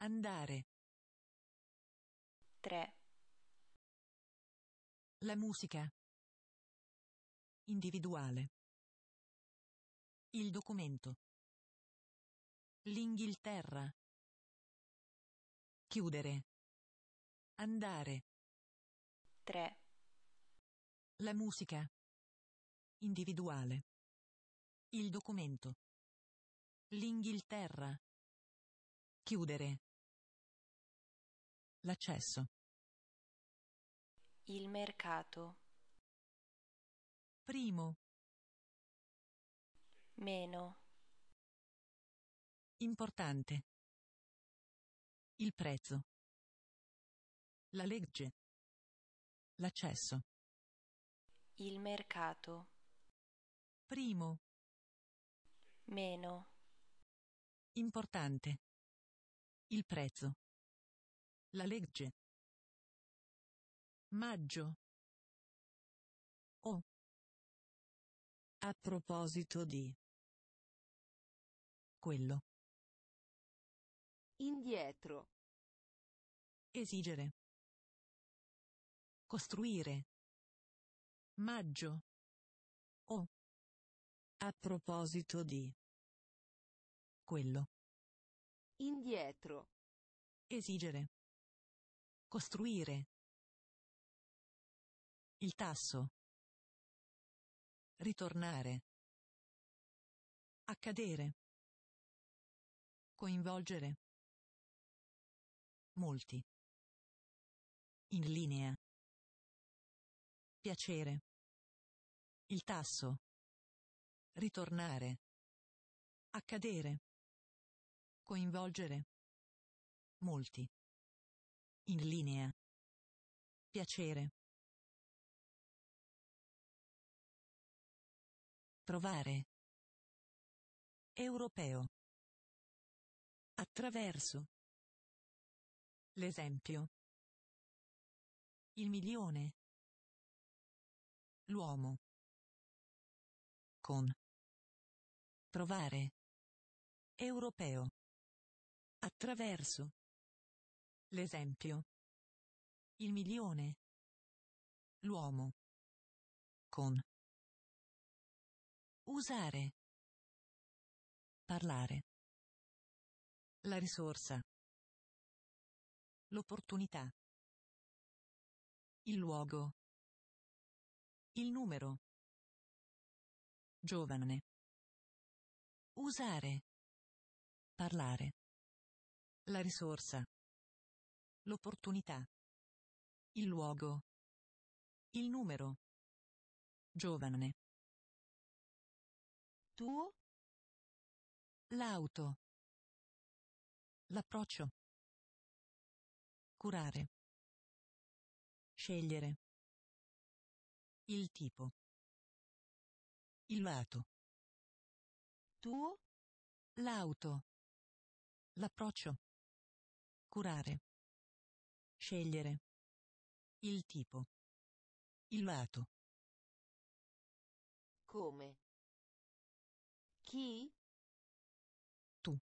Andare. 3. La musica. Individuale. Il documento. L'Inghilterra. Chiudere. Andare. 3. La musica. Individuale. Il documento. L'Inghilterra. Chiudere. L'accesso. Il mercato. Primo. Meno. Importante. Il prezzo. La legge. L'accesso. Il mercato. Primo. Meno. Importante. Il prezzo. La legge. Maggio. O. A proposito di. Quello. Indietro. Esigere. Costruire. Maggio. O. A proposito di. Quello. Indietro. Esigere. Costruire. Il tasso. Ritornare. Accadere. Coinvolgere. Molti. In linea. Piacere. Il tasso. Ritornare. Accadere. Coinvolgere. Molti. In linea. Piacere. Trovare. Europeo. Attraverso. L'esempio. Il milione. L'uomo. Con. Trovare. Europeo. Attraverso. L'esempio. Il milione. L'uomo. Con. Usare. Parlare. La risorsa. L'opportunità. Il luogo. Il numero. Giovane. Usare. Parlare. La risorsa. L'opportunità. Il luogo. Il numero. Giovane. Tuo. L'auto. L'approccio. Curare. Scegliere. Il tipo. Il lato. Tuo. L'auto. L'approccio. Curare. Scegliere. Il tipo. Il lato. Come. Chi? Tu.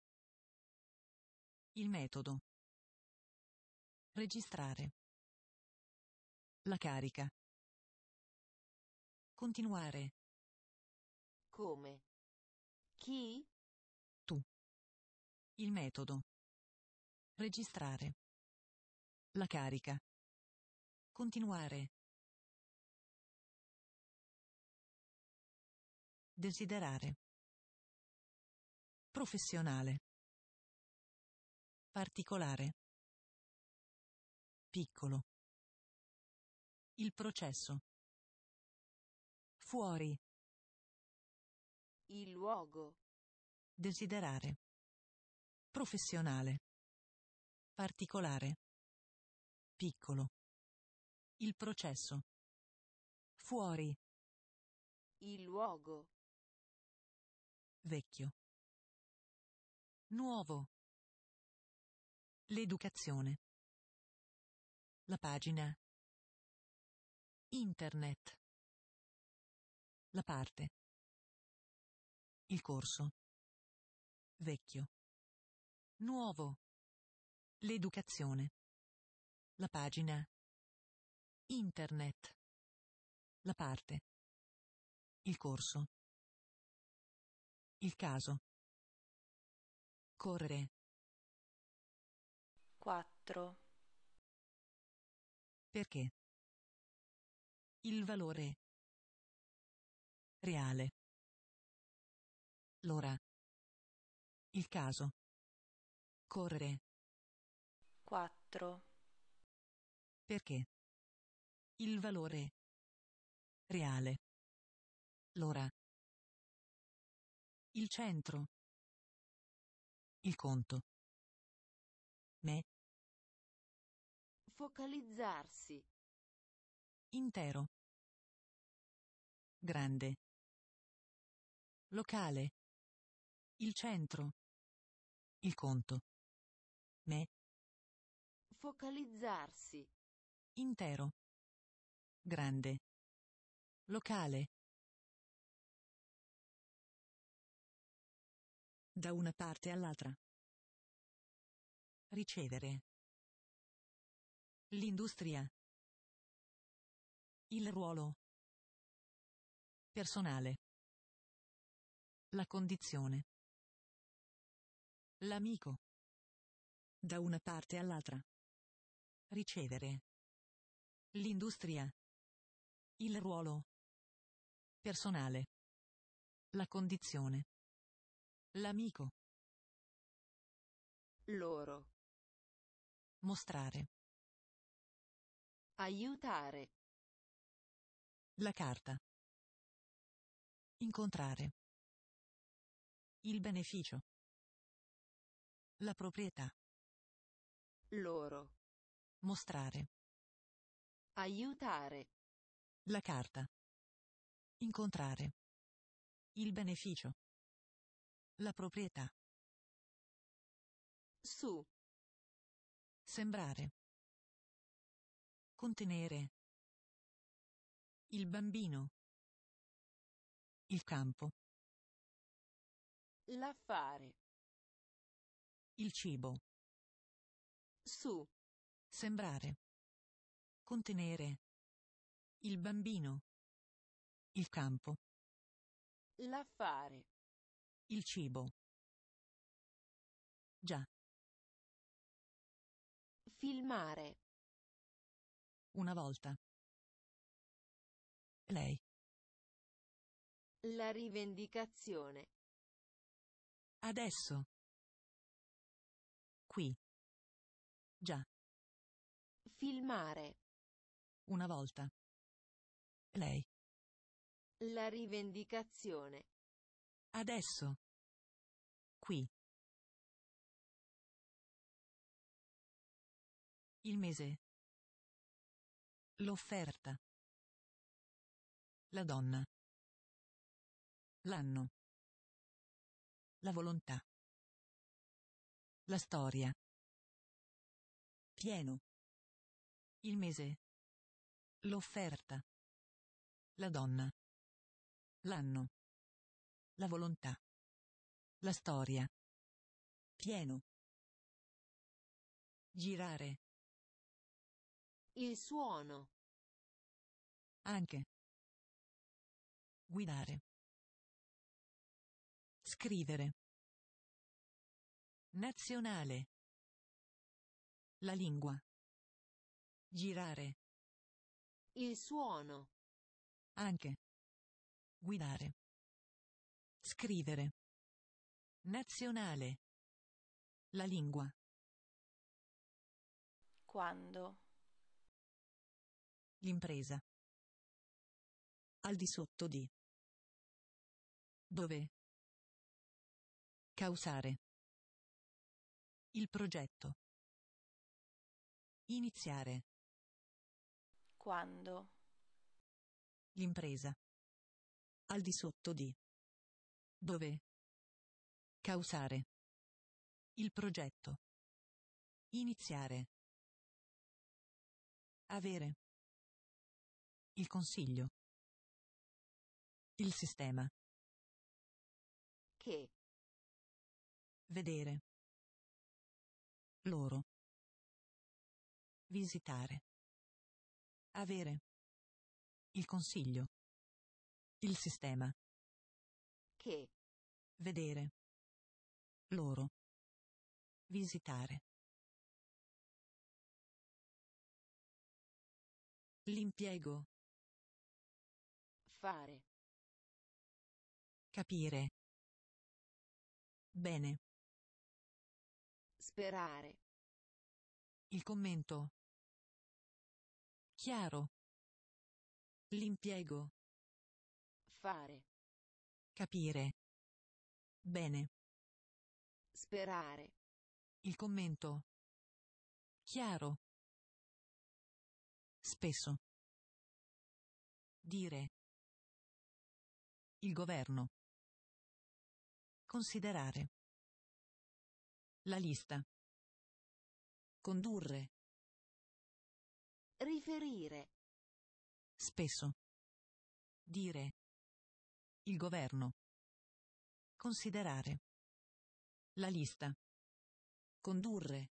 Il metodo. Registrare. La carica. Continuare. Come. Chi? Tu. Il metodo. Registrare. La carica. Continuare. Desiderare. Professionale. Particolare. Piccolo. Il processo. Fuori. Il luogo. Desiderare. Professionale. Particolare piccolo. Il processo. Fuori. Il luogo. Vecchio. Nuovo. L'educazione. La pagina. Internet. La parte. Il corso. Vecchio. Nuovo. L'educazione. La pagina. Internet. La parte. Il corso. Il caso. Correre. 4. Perché? Il valore. Reale. L'ora. Il caso. Correre. 4. Perché? Il valore reale. L'ora. Il centro. Il conto. Me. Focalizzarsi. Intero. Grande. Locale. Il centro. Il conto. Me. Focalizzarsi intero. Grande. Locale. Da una parte all'altra. Ricevere. L'industria. Il ruolo. Personale. La condizione. L'amico. Da una parte all'altra. Ricevere. L'industria. Il ruolo. Personale. La condizione. L'amico. Loro. Mostrare. Aiutare. La carta. Incontrare. Il beneficio. La proprietà. Loro. Mostrare. Aiutare. La carta. Incontrare. Il beneficio. La proprietà. Su. Sembrare. Contenere. Il bambino. Il campo. L'affare. Il cibo. Su. Sembrare. Contenere. Il bambino. Il campo. L'affare. Il cibo. Già. Filmare. Una volta. Lei. La rivendicazione. Adesso. Qui. Già. Filmare. Una volta. Lei. La rivendicazione. Adesso. Qui. Il mese. L'offerta. La donna. L'anno. La volontà. La storia. Pieno. Il mese. L'offerta. La donna. L'anno. La volontà. La storia. Pieno. Girare. Il suono. Anche. Guidare. Scrivere. Nazionale. La lingua. Girare. Il suono. Anche. Guidare. Scrivere. Nazionale. La lingua. Quando. L'impresa. Al di sotto di. Dove. Causare. Il progetto. Iniziare quando. L'impresa. Al di sotto di. Dove. Causare. Il progetto. Iniziare. Avere. Il consiglio. Il sistema. Che. Vedere. Loro. Visitare. Avere. Il consiglio. Il sistema. Che. Vedere. Loro. Visitare. L'impiego. Fare. Capire. Bene. Sperare. Il commento. Chiaro. L'impiego. Fare. Capire. Bene. Sperare. Il commento. Chiaro. Spesso. Dire. Il governo. Considerare. La lista. Condurre. Riferire. Spesso. Dire. Il governo. Considerare. La lista. Condurre.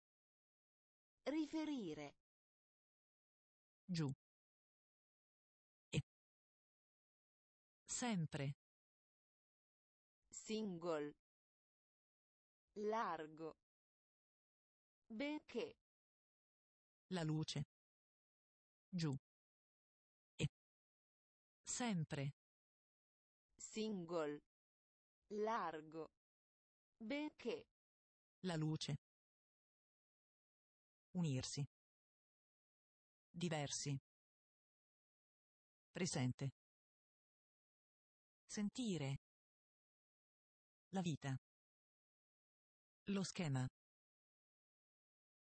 Riferire. Giù. E. Sempre. Single. Largo. Benché. La luce giù. E. Sempre. Single. Largo. Benché. La luce. Unirsi. Diversi. Presente. Sentire. La vita. Lo schema.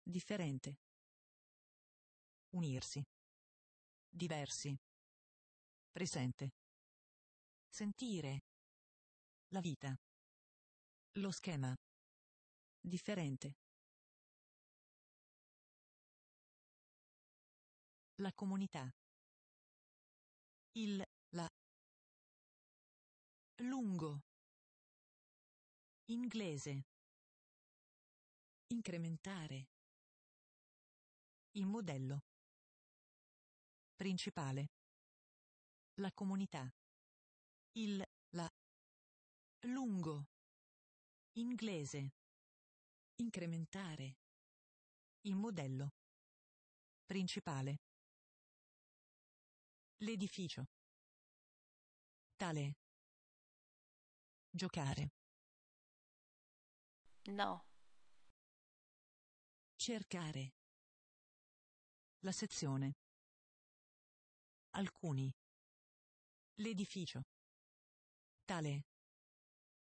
Differente. Unirsi. Diversi. Presente. Sentire. La vita. Lo schema. Differente. La comunità. Il, la. Lungo. Inglese. Incrementare. Il modello. Principale. La comunità. Il, la. Lungo. Inglese. Incrementare. Il modello. Principale. L'edificio. Tale. Giocare. No. Cercare. La sezione. Alcuni. L'edificio. Tale.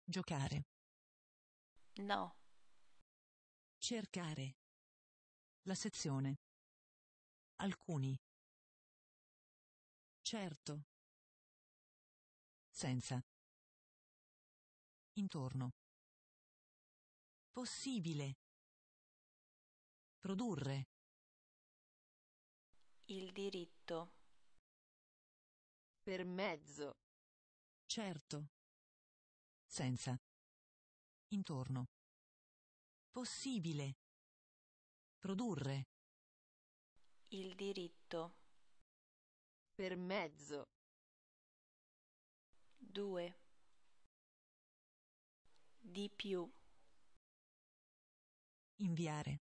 Giocare. No. Cercare. La sezione. Alcuni. Certo. Senza. Intorno. Possibile. Produrre. Il diritto. Per mezzo. Certo. Senza. Intorno. Possibile. Produrre. Il diritto. Per mezzo. Due. Di più. Inviare.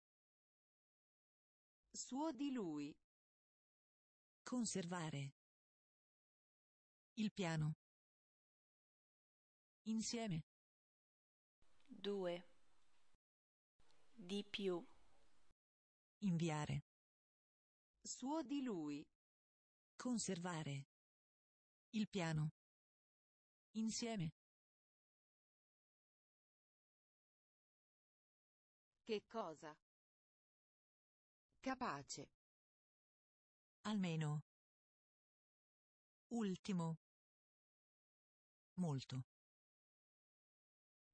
Suo di lui. Conservare. Il piano. Insieme. 2. Di più. Inviare. Suo di lui. Conservare. Il piano. Insieme. Che cosa? Capace. Almeno. Ultimo. Molto.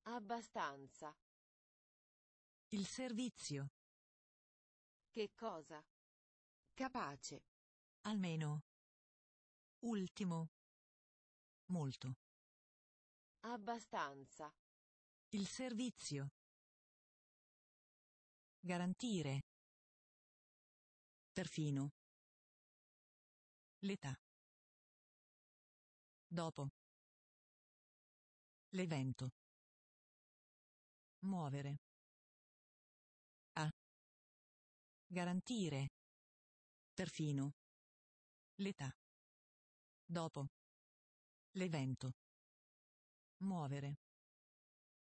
Abbastanza. Il servizio. Che cosa? Capace. Almeno. Ultimo. Molto. Abbastanza. Il servizio. Garantire. Perfino. L'età. Dopo. L'evento. Muovere. A. Garantire. Perfino. L'età. Dopo. L'evento. Muovere.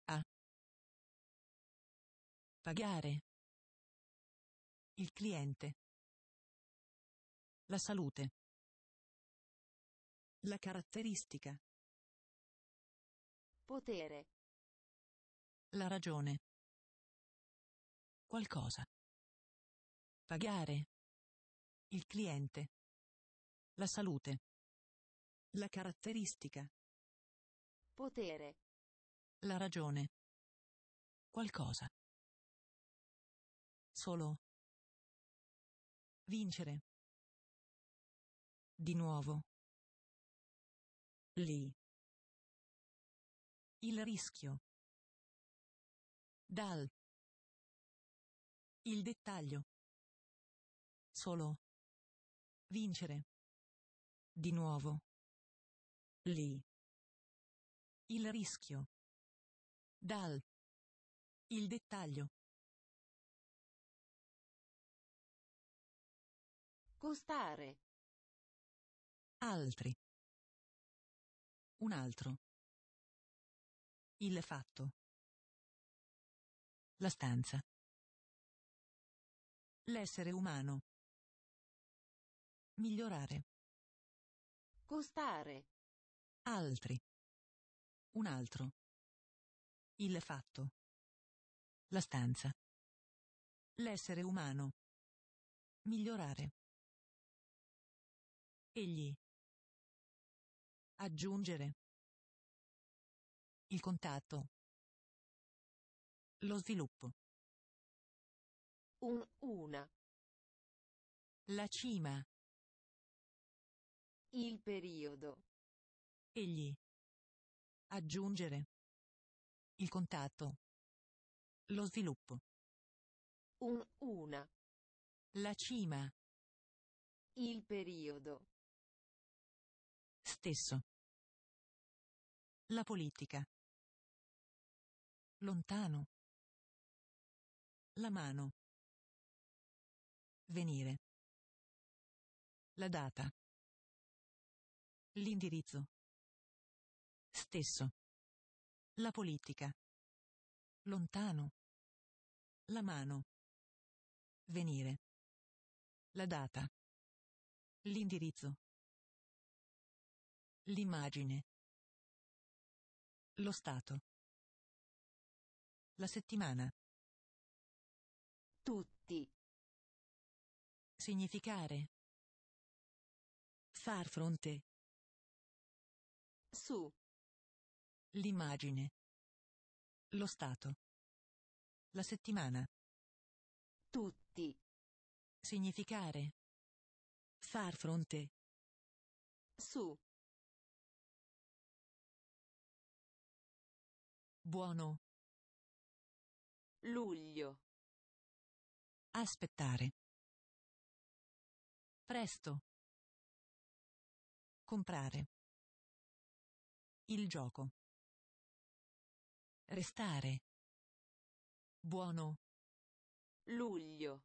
A. Pagare. Il cliente. La salute. La caratteristica. Potere. La ragione. Qualcosa. Pagare. Il cliente. La salute. La caratteristica. Potere. La ragione. Qualcosa. Solo. Vincere. Di nuovo. Lì. Il rischio. Dal. Il dettaglio. Solo. Vincere. Di nuovo. Lì. Il rischio. Dal. Il dettaglio. Costare. Altri. Un altro. Il fatto. La stanza. L'essere umano. Migliorare. Costare. Altri. Un altro. Il fatto. La stanza. L'essere umano. Migliorare. Egli. Aggiungere. Il contatto. Lo sviluppo. Un, una. La cima. Il periodo. Egli. Aggiungere. Il contatto. Lo sviluppo. Un, una. La cima. Il periodo. Stesso. La politica. Lontano. La mano. Venire. La data. L'indirizzo. Stesso. La politica. Lontano. La mano. Venire. La data. L'indirizzo. L'immagine. Lo stato. La settimana. Tutti. Significare. Far fronte. Su. L'immagine. Lo stato. La settimana. Tutti. Significare. Far fronte. Su. Buono. Luglio. Aspettare. Presto. Comprare. Il gioco. Restare. Buono. Luglio.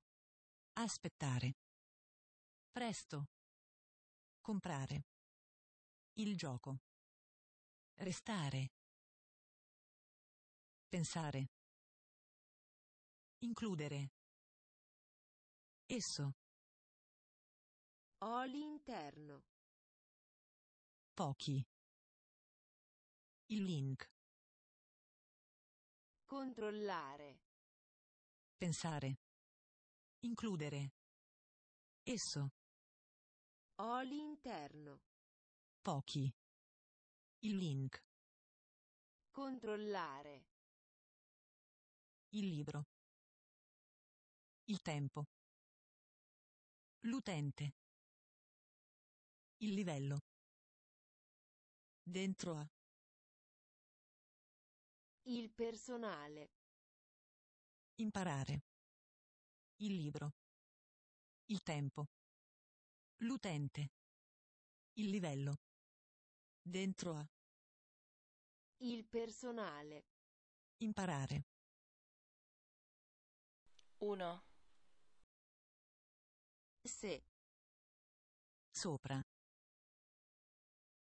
Aspettare. Presto. Comprare. Il gioco. Restare. Pensare. Includere. Esso. Oli interno. Pochi. Il link. Controllare. Pensare. Includere. Esso. Oli interno. Pochi. Il link. Controllare. Il libro. Il tempo. L'utente. Il livello. Dentro a. Il personale. Imparare. Il libro. Il tempo. L'utente. Il livello. Dentro a. Il personale. Imparare. 1. Se. Sopra.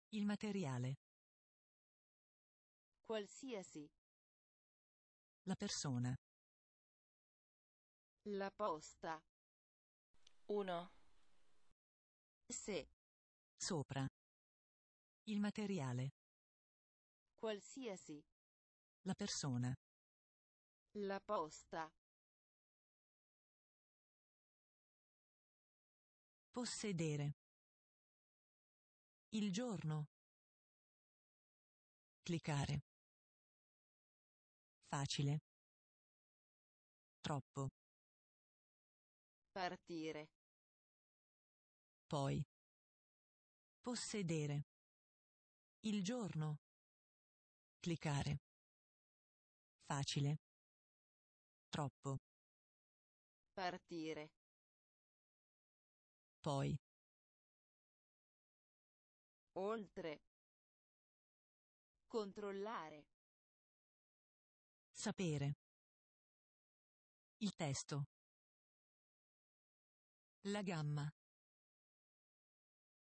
Il materiale. Qualsiasi. La persona. La posta. 1. Se. Sopra. Il materiale. Qualsiasi. La persona. La posta. Possedere. Il giorno. Cliccare. Facile. Troppo. Partire. Poi. Possedere. Il giorno. Cliccare. Facile. Troppo. Partire. Poi. Oltre. Controllare. Sapere. Il testo. La gamma.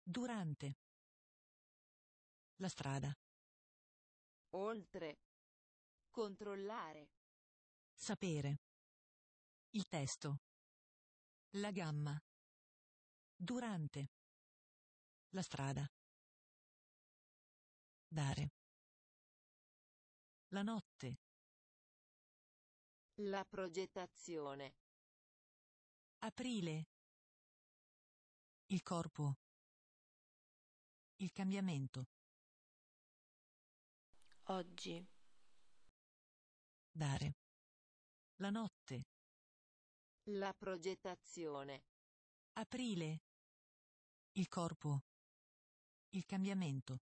Durante. La strada. Oltre. Controllare. Sapere. Il testo. La gamma. Durante. La strada. Dare. La notte. La progettazione. Aprile. Il corpo. Il cambiamento. Oggi. Dare. La notte. La progettazione. Aprile. Il corpo. Il cambiamento.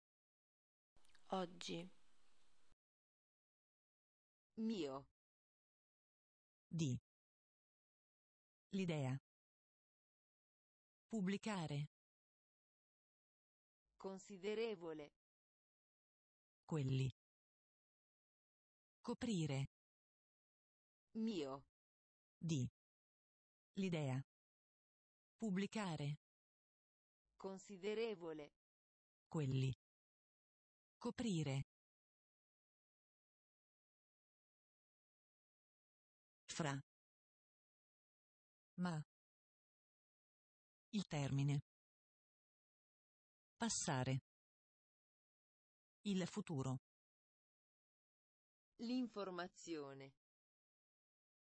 Oggi. Mio. Di. L'idea. Pubblicare. Considerevole. Quelli. Coprire. Mio. Di. L'idea. Pubblicare. Considerevole. Quelli. Coprire. Fra. Ma. Il termine. Passare. Il futuro. L'informazione.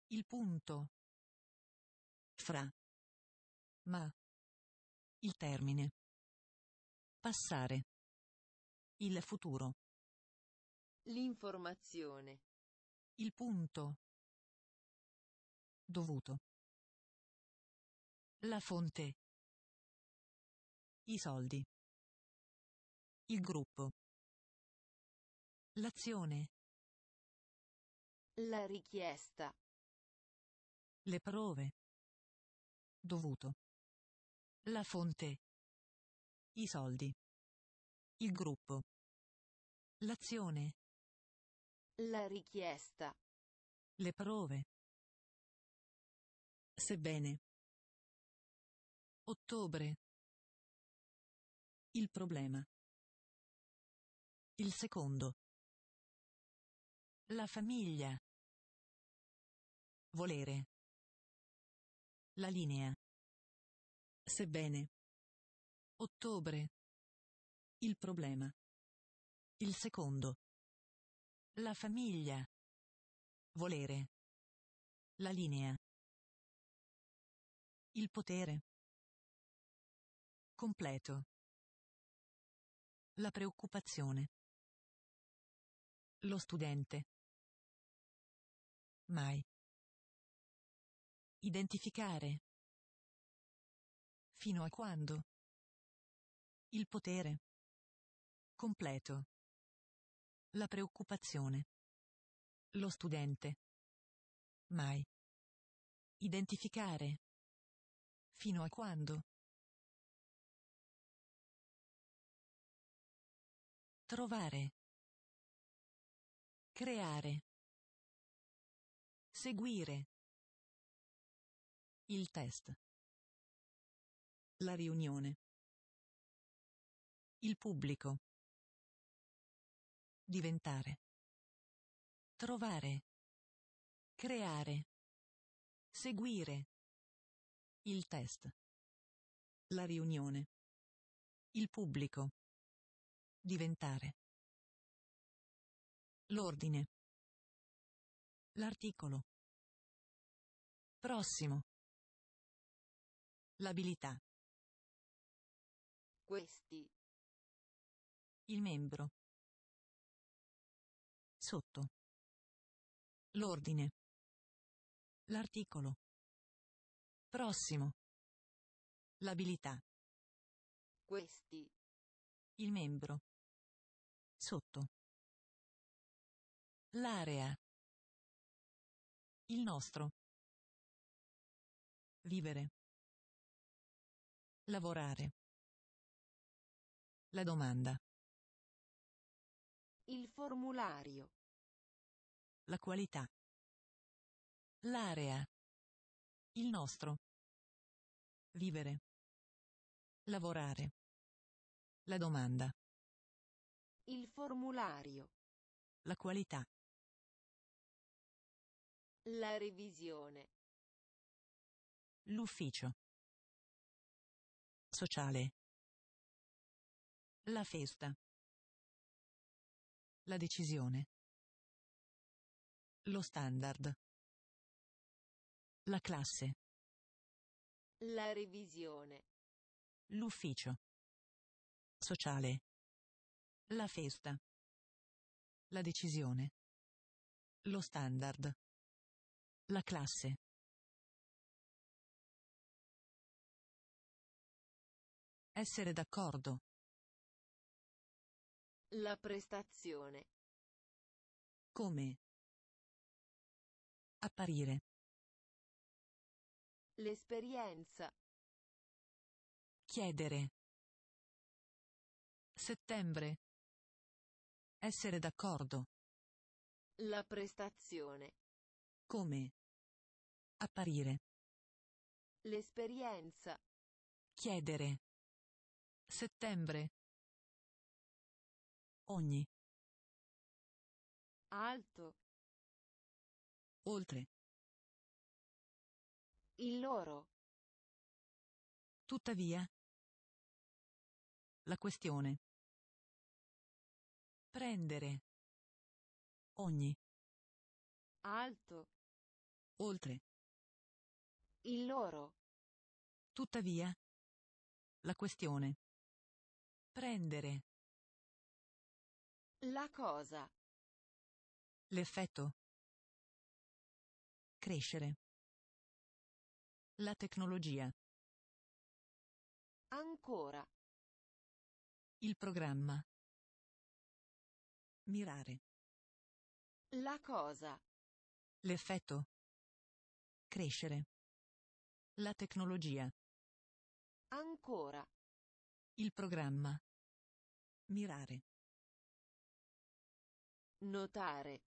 Il punto. Fra. Ma. Il termine. Passare. Il futuro. L'informazione. Il punto. Dovuto. La fonte. I soldi. Il gruppo. L'azione. La richiesta. Le prove. Dovuto. La fonte. I soldi. Il gruppo. L'azione. La richiesta. Le prove. Sebbene. Ottobre. Il problema. Il secondo. La famiglia. Volere. La linea. Sebbene. Ottobre. Il problema. Il secondo. La famiglia. Volere. La linea. Il potere. Completo. La preoccupazione. Lo studente. Mai. Identificare. Fino a quando? Il potere. Completo. La preoccupazione. Lo studente. Mai. Identificare. Fino a quando? Trovare. Creare. Seguire. Il test. La riunione. Il pubblico. Diventare. Trovare. Creare. Seguire. Il test. La riunione. Il pubblico. Diventare. L'ordine. L'articolo. Prossimo. L'abilità. Questi. Il membro. Sotto. L'ordine. L'articolo. Prossimo. L'abilità. Questi. Il membro. Sotto. L'area. Il nostro. Vivere. Lavorare. La domanda. Il formulario. La qualità. L'area. Il nostro. Vivere. Lavorare. La domanda. Il formulario. La qualità. La revisione. L'ufficio. Sociale. La festa. La decisione. Lo standard. La classe. La revisione. L'ufficio. Sociale. La festa. La decisione. Lo standard. La classe. Essere d'accordo. La prestazione. Come. Apparire. L'esperienza. Chiedere. Settembre. Essere d'accordo. La prestazione. Come. Apparire. L'esperienza. Chiedere. Settembre. Ogni. Alto. Oltre. Il loro. Tuttavia. La questione. Prendere. Ogni. Alto. Oltre. Il loro. Tuttavia. La questione. Prendere. La cosa. L'effetto. Crescere. La tecnologia. Ancora. Il programma. Mirare. La cosa. L'effetto. Crescere. La tecnologia. Ancora. Il programma. Mirare. Notare.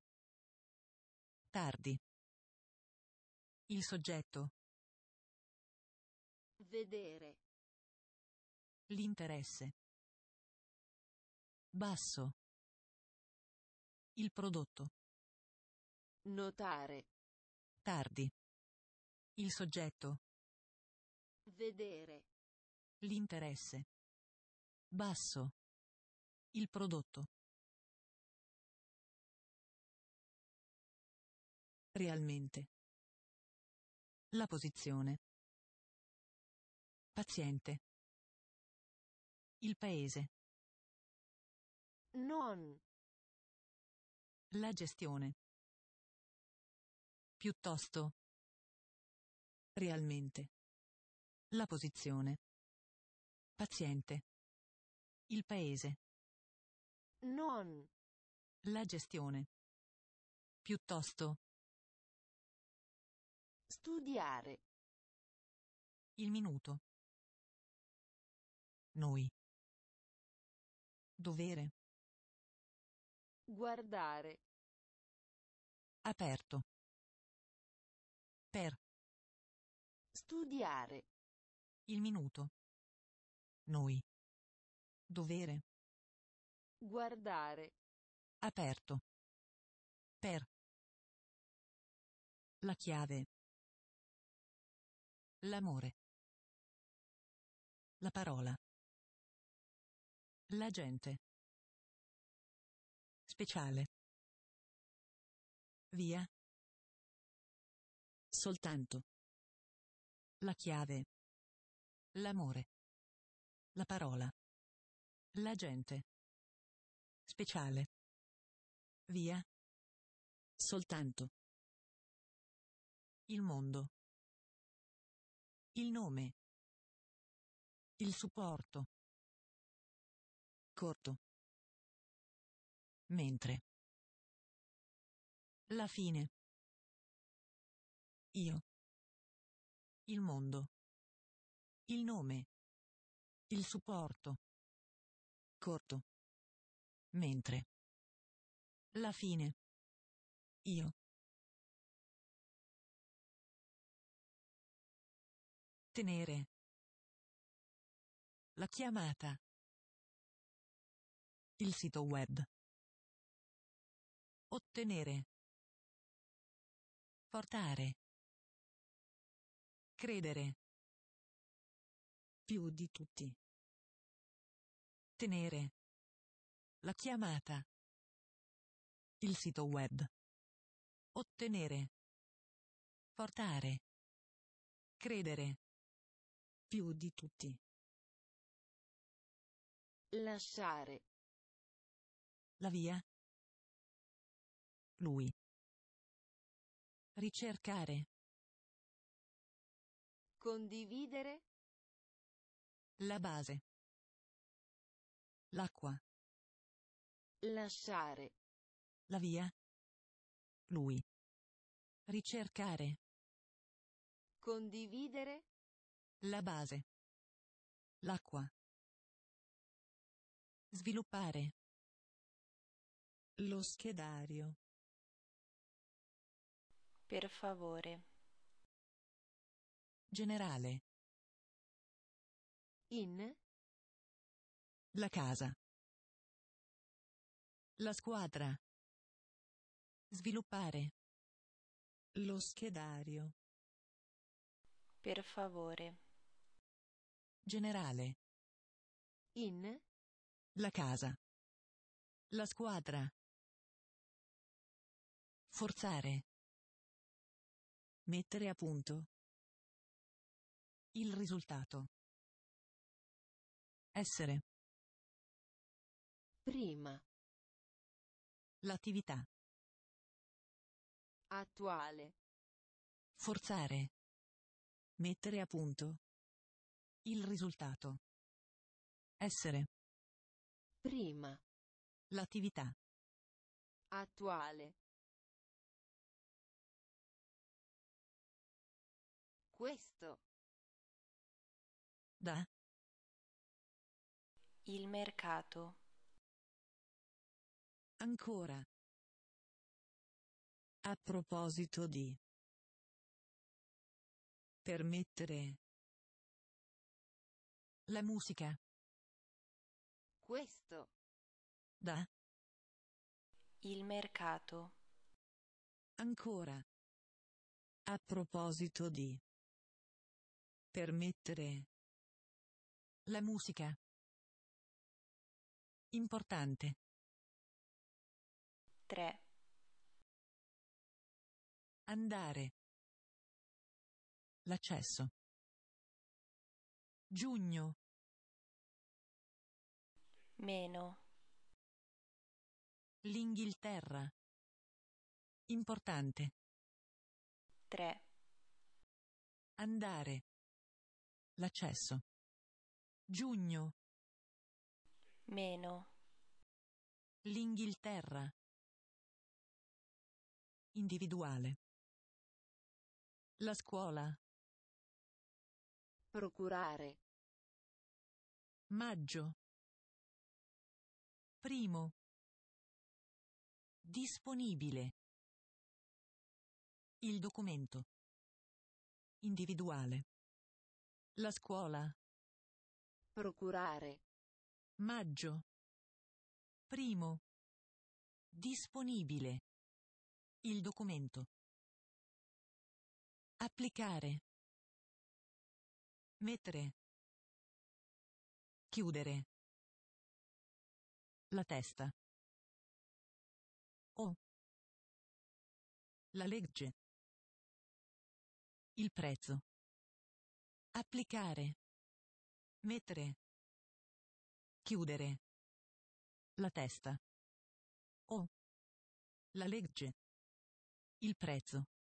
Tardi. Il soggetto. Vedere. L'interesse. Basso. Il prodotto. Notare. Tardi. Il soggetto. Vedere. L'interesse. Basso. Il prodotto. Realmente. La posizione. Paziente. Il paese. Non. La gestione. Piuttosto. Realmente. La posizione. Paziente. Il paese. Non. La gestione. Piuttosto. Studiare. Il minuto. Noi. Dovere. Guardare. Aperto. Per. Studiare. Il minuto. Noi. Dovere. Guardare. Aperto. Per. La chiave. L'amore. La parola. La gente. Speciale. Via. Soltanto. La chiave. L'amore. La parola. La gente. Speciale. Via. Soltanto. Il mondo. Il nome. Il supporto. Corto. Mentre. La fine. Io. Il mondo. Il nome. Il supporto. Corto. Mentre. La fine. Io. Ottenere. La chiamata. Il sito web. Ottenere. Portare. Credere. Più di tutti. Tenere. La chiamata. Il sito web. Ottenere. Portare. Credere. Più di tutti. Lasciare. La via. Lui. Ricercare. Condividere. La base. L'acqua. Lasciare. La via. Lui. Ricercare. Condividere. La base. L'acqua. Sviluppare. Lo schedario. Per favore. Generale. In. La casa. La squadra. Sviluppare. Lo schedario. Per favore. Generale. In. La casa. La squadra. Forzare. Mettere a punto. Il risultato. Essere. Prima. L'attività. Attuale. Forzare. Mettere a punto. Il risultato. Essere. Prima. L'attività. Attuale. Questo. Da. Il mercato. Ancora. A proposito di. Permettere. La musica. Questo. Da. Il mercato. Ancora. A proposito di. Permettere. La musica. Importante. 3. Andare. L'accesso giugno meno l'Inghilterra importante 3 andare l'accesso giugno meno l'Inghilterra individuale la scuola Procurare. Maggio. Primo. Disponibile. Il documento. Individuale. La scuola. Procurare. Maggio. Primo. Disponibile. Il documento. Applicare. Mettere. Chiudere. La testa. O. La legge. Il prezzo. Applicare. Mettere. Chiudere. La testa. O. La legge. Il prezzo.